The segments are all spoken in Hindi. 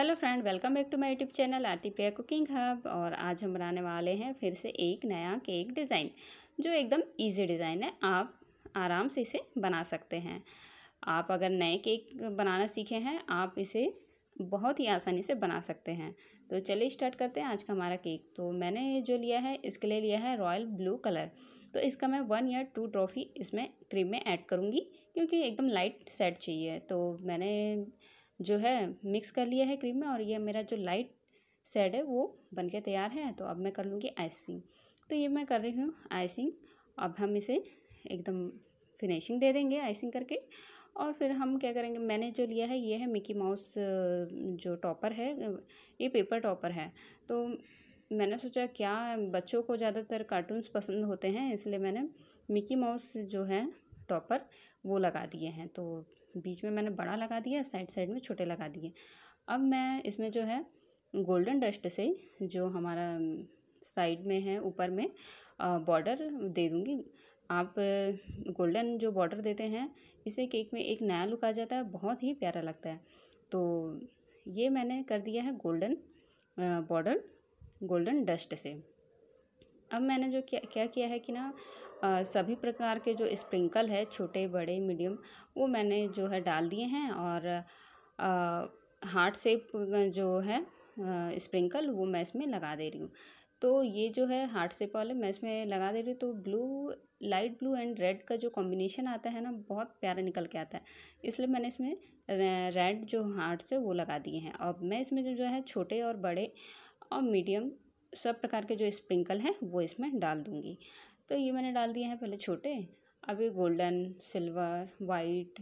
hello friend welcome back to my YouTube channel Aarti Priya cooking hub और आज हम बनाने वाले हैं फिर से एक नया केक डिज़ाइन जो एकदम इजी डिज़ाइन है आप आराम से इसे बना सकते हैं आप अगर नए केक बनाना सीखे हैं आप इसे बहुत ही आसानी से बना सकते हैं तो चलिए स्टार्ट करते हैं आज का हमारा केक तो मैंने जो लिया है इसके लिए लिया है रॉयल ब्लू कलर तो इसका मैं वन या टू ट्रॉफ़ी इसमें क्रीम में ऐड करूँगी क्योंकि एकदम लाइट सेट चाहिए तो मैंने जो है मिक्स कर लिया है क्रीम में और ये मेरा जो लाइट सेड है वो बन के तैयार है तो अब मैं कर लूँगी आइसिंग तो ये मैं कर रही हूँ आइसिंग अब हम इसे एकदम फिनिशिंग दे देंगे आइसिंग करके और फिर हम क्या करेंगे मैंने जो लिया है ये है मिकी माउस जो टॉपर है ये पेपर टॉपर है तो मैंने सोचा क्या बच्चों को ज़्यादातर कार्टून्स पसंद होते हैं इसलिए मैंने मिकी माउस जो है टॉपर वो लगा दिए हैं तो बीच में मैंने बड़ा लगा दिया साइड साइड में छोटे लगा दिए अब मैं इसमें जो है गोल्डन डस्ट से जो हमारा साइड में है ऊपर में बॉर्डर दे दूँगी आप गोल्डन जो बॉर्डर देते हैं इसे केक में एक नया लुक आ जाता है बहुत ही प्यारा लगता है तो ये मैंने कर दिया है गोल्डन बॉर्डर गोल्डन डस्ट से अब मैंने जो क्या क्या किया है कि ना सभी प्रकार के जो स्प्रिंकल है छोटे बड़े मीडियम वो मैंने जो है डाल दिए हैं और हार्ट शेप जो है स्प्रिंकल वो मैं इसमें लगा दे रही हूँ तो ये जो है हार्ट शेप वाले मैं इसमें लगा दे रही हूँ तो blue light blue and red का जो कॉम्बिनेशन आता है ना बहुत प्यारा निकल के आता है इसलिए मैंने इसमें रेड जो हार्ट से वो लगा दिए हैं और मैं इसमें जो जो है छोटे और बड़े और मीडियम सब प्रकार के जो स्प्रिंकल हैं वो इसमें डाल दूँगी तो ये मैंने डाल दिए हैं पहले छोटे अभी गोल्डन सिल्वर वाइट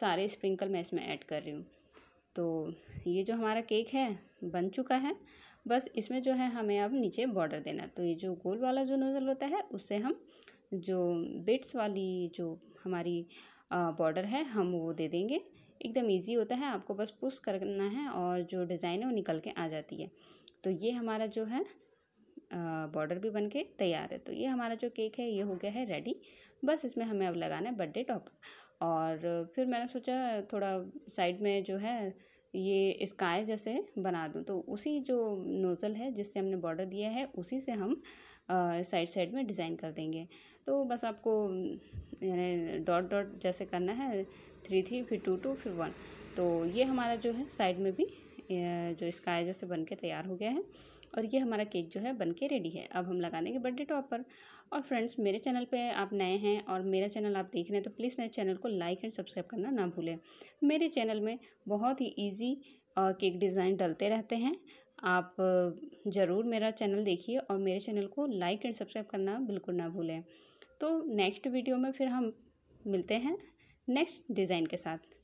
सारे स्प्रिंकल मैं इसमें ऐड कर रही हूँ तो ये जो हमारा केक है बन चुका है बस इसमें जो है हमें अब नीचे बॉर्डर देना तो ये जो गोल वाला जो नोज़ल होता है उससे हम जो बिट्स वाली जो हमारी बॉर्डर है हम वो दे देंगे एकदम इजी होता है आपको बस पुश करना है और जो डिज़ाइन है वो निकल के आ जाती है तो ये हमारा जो है बॉर्डर भी बन के तैयार है तो ये हमारा जो केक है ये हो गया है रेडी बस इसमें हमें अब लगाना है बर्थडे टॉप और फिर मैंने सोचा थोड़ा साइड में जो है ये स्काई जैसे बना दूँ तो उसी जो नोज़ल है जिससे हमने बॉर्डर दिया है उसी से हम साइड साइड में डिज़ाइन कर देंगे तो बस आपको यानी डॉट डॉट जैसे करना है थ्री थ्री फिर टू टू फिर वन तो ये हमारा जो है साइड में भी जो स्काई जैसे बन के तैयार हो गया है और ये हमारा केक जो है बन के रेडी है अब हम लगा देंगे बर्थडे टॉप पर और फ्रेंड्स मेरे चैनल पे आप नए हैं और मेरा चैनल आप देख रहे हैं तो प्लीज़ मेरे चैनल को लाइक एंड सब्सक्राइब करना ना भूलें मेरे चैनल में बहुत ही ईजी केक डिज़ाइन डलते रहते हैं आप ज़रूर मेरा चैनल देखिए और मेरे चैनल को लाइक एंड सब्सक्राइब करना बिल्कुल ना भूलें तो नेक्स्ट वीडियो में फिर हम मिलते हैं नेक्स्ट डिज़ाइन के साथ